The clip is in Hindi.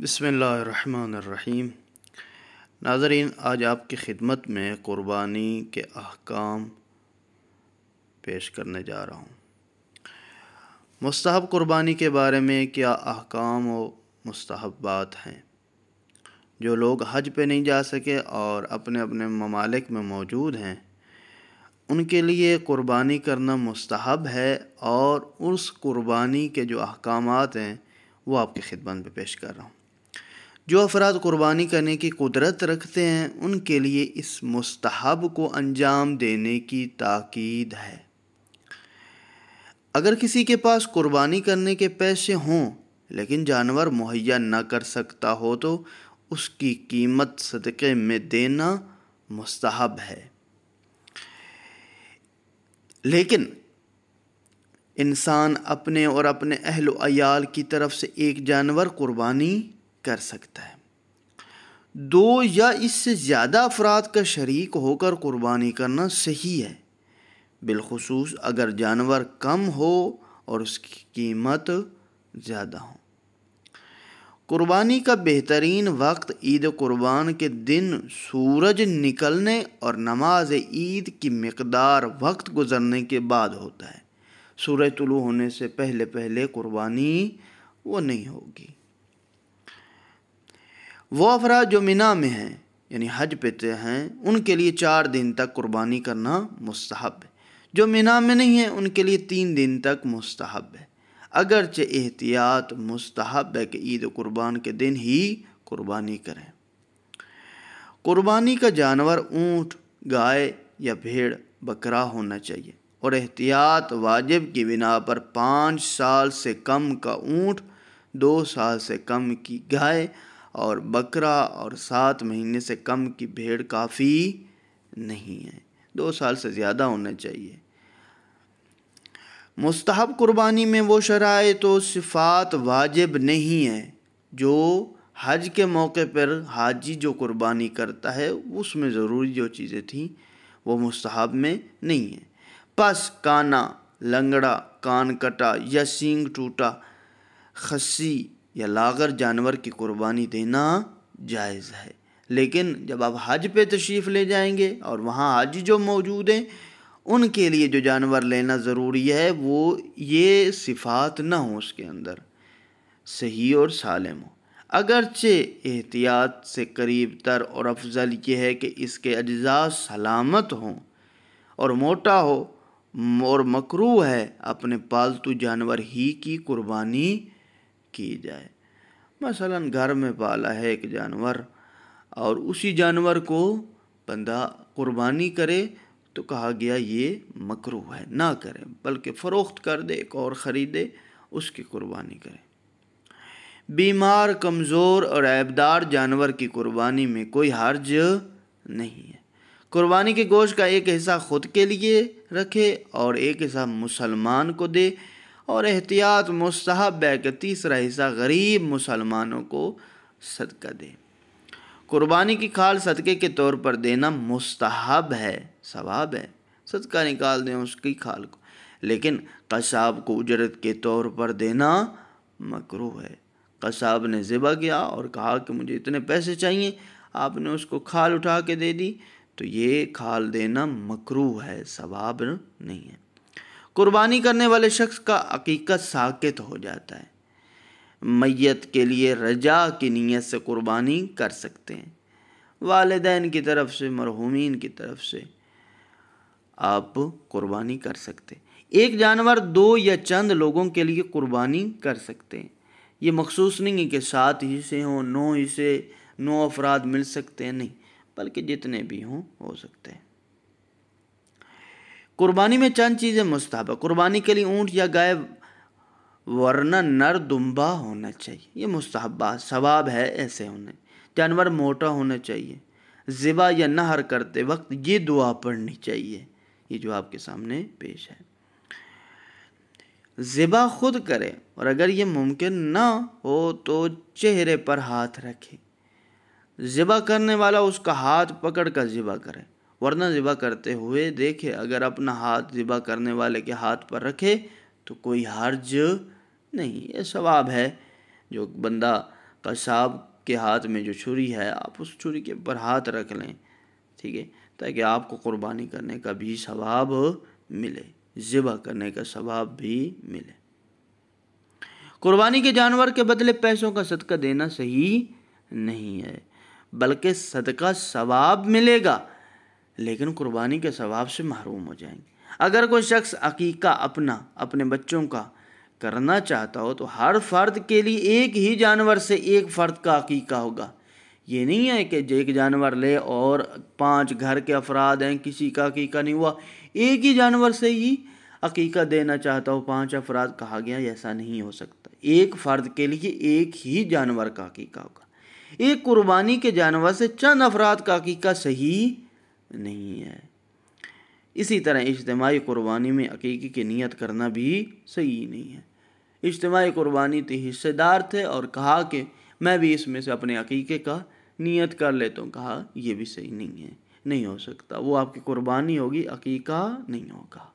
बसमीम नाजरीन आज आपकी ख़िदमत में क़ुरबानी के अहकाम पेश करने जा रहा हूँ मस्तहब क़ुरबानी के बारे में क्या अहकाम व मुस्तहबात हैं जो लोग हज पे नहीं जा सके और अपने अपने ममालिक में मौजूद हैं उनके लिए क़ुरबानी करना मस्तहब है और उस क़ुरबानी के जो अहकाम हैं वो आपकी खिदमत में पेश कर रहा हूँ जो अफराद क़ुरबानी करने की कुदरत रखते हैं उनके लिए इस मुस्तहब को अंजाम देने की ताकीद है अगर किसी के पास कुर्बानी करने के पैसे हों लेकिन जानवर मुहैया न कर सकता हो तो उसकी कीमत सदक़े में देना मुस्तहब है लेकिन इंसान अपने और अपने अहल अयाल की तरफ से एक जानवर कुर्बानी कर सकता है दो या इससे ज़्यादा अफराद का शरीक होकर कुर्बानी करना सही है बिलखसूस अगर जानवर कम हो और उसकी कीमत ज़्यादा हो कुर्बानी का बेहतरीन वक्त ईद कुर्बान के दिन सूरज निकलने और नमाज ईद की मकदार वक्त गुजरने के बाद होता है सूरज तुलू होने से पहले पहले कुर्बानी वो नहीं होगी वो अफराद जो मिना में हैं यानी हज पे हैं उनके लिए चार दिन तक कुर्बानी करना मुस्तहब है जो मिना में नहीं है उनके लिए तीन दिन तक मुस्तहब है अगरचे एहतियात मुस्तहब है कि ईद कुर्बान के दिन ही कुर्बानी करें कुर्बानी का जानवर ऊँट गाय या भेड़ बकरा होना चाहिए और एहतियात वाजिब की बिना पर पाँच साल से कम का ऊँट दो साल से कम की गाय और बकरा और सात महीने से कम की भेड़ काफ़ी नहीं है दो साल से ज़्यादा होना चाहिए मुस्तहब कुर्बानी में वो शराय तो सिफात वाजिब नहीं है जो हज के मौके पर हाजी जो कुर्बानी करता है उसमें ज़रूरी जो चीज़ें थीं वो मुस्तहब में नहीं है पस काना लंगड़ा कान कटा या सींग टूटा खसी या लागर जानवर की कुर्बानी देना जायज़ है लेकिन जब आप हज पे तशरीफ़ ले जाएंगे और वहाँ हज जो मौजूद हैं उनके लिए जो जानवर लेना ज़रूरी है वो ये सिफात ना हो उसके अंदर सही और सालम हो अगरचे एहतियात से करीब तर और अफजल ये है कि इसके अज्जा सलामत हों और मोटा हो और मकरू है अपने पालतू जानवर ही की कुर्बानी की जाए मसलन घर में पाला है एक जानवर और उसी जानवर को बंदा कुर्बानी करे तो कहा गया ये मकरू है ना करें बल्कि फ़रोख्त कर दे एक और ख़रीदे उसकी कुर्बानी करें बीमार कमज़ोर और ऐबदार जानवर की कुर्बानी में कोई हर्ज नहीं है कुर्बानी के गोश्त का एक हिस्सा खुद के लिए रखे और एक हिस्सा मुसलमान को दे और एहतियात मustहब है कि तीसरा हिस्सा गरीब मुसलमानों को सदका दें कुर्बानी की खाल सदक़े के तौर पर देना मुस्तहब है सवाब है सदका निकाल दें उसकी खाल को लेकिन कसाब को उजरत के तौर पर देना मकरू है कसाब ने ज़िबा किया और कहा कि मुझे इतने पैसे चाहिए आपने उसको खाल उठा के दे दी तो ये खाल देना मकरू है सवाब नहीं है कुर्बानी करने वाले शख्स का अकीकत साकित हो जाता है मैत के लिए रजा की नीयत से कुर्बानी कर सकते हैं वालदेन की तरफ से मरहूमिन की तरफ से आप कुर्बानी कर सकते एक जानवर दो या चंद लोगों के लिए कुर्बानी कर सकते हैं ये मखसूस नहीं है कि सात हिस्से हों नौ हिस्से नौ अफराद मिल सकते हैं नहीं बल्कि जितने भी हों हो सकते हैं कुर्बानी में चंद चीज़ें मुस्ताबा कुर्बानी के लिए ऊँट या गाय वरना नर दुम्बा होना चाहिए ये मुस्ताबा सवाब है ऐसे होने जानवर मोटा होना चाहिए ज़िबा या नहर करते वक्त ये दुआ पढ़नी चाहिए ये जो आपके सामने पेश है ज़िबा खुद करे और अगर ये मुमकिन ना हो तो चेहरे पर हाथ रखे ज़िबा करने वाला उसका हाथ पकड़ कर ज़िबा करे वरना ज़िबा करते हुए देखे अगर अपना हाथ ज़िबा करने वाले के हाथ पर रखे तो कोई हर्ज नहीं ये सवाब है जो बंदा कसाब के हाथ में जो छुरी है आप उस छुरी के ऊपर हाथ रख लें ठीक है ताकि आपको कुर्बानी करने का भी सवाब मिले ज़िबा करने का सवाब भी मिले कुर्बानी के जानवर के बदले पैसों का सदका देना सही नहीं है बल्कि सदका सवाब मिलेगा लेकिन कुर्बानी के सवाब से महरूम हो जाएंगे अगर कोई शख्स अकीका अपना अपने बच्चों का करना चाहता हो तो हर फर्द के लिए एक ही जानवर से एक फर्द का अकीका होगा ये नहीं है कि एक जानवर ले और पांच घर के अफराद हैं किसी का अकीका नहीं हुआ एक ही जानवर से ही अकीका देना चाहता हो पांच अफराद कहा गया ऐसा नहीं हो सकता एक फ़र्द के लिए एक ही जानवर का अकीका होगा एक कुर्बानी के जानवर से चंद अफराद का अकीका सही नहीं है इसी तरह इज्तमाही कुर्बानी में अकीक की नीयत करना भी सही नहीं है इज्तमाही कुर्बानी तो हिस्सेदार थे और कहा कि मैं भी इसमें से अपने अकीके का नीयत कर लेता हूँ कहा यह भी सही नहीं है नहीं हो सकता वो आपकी कुर्बानी होगी अकीका नहीं होगा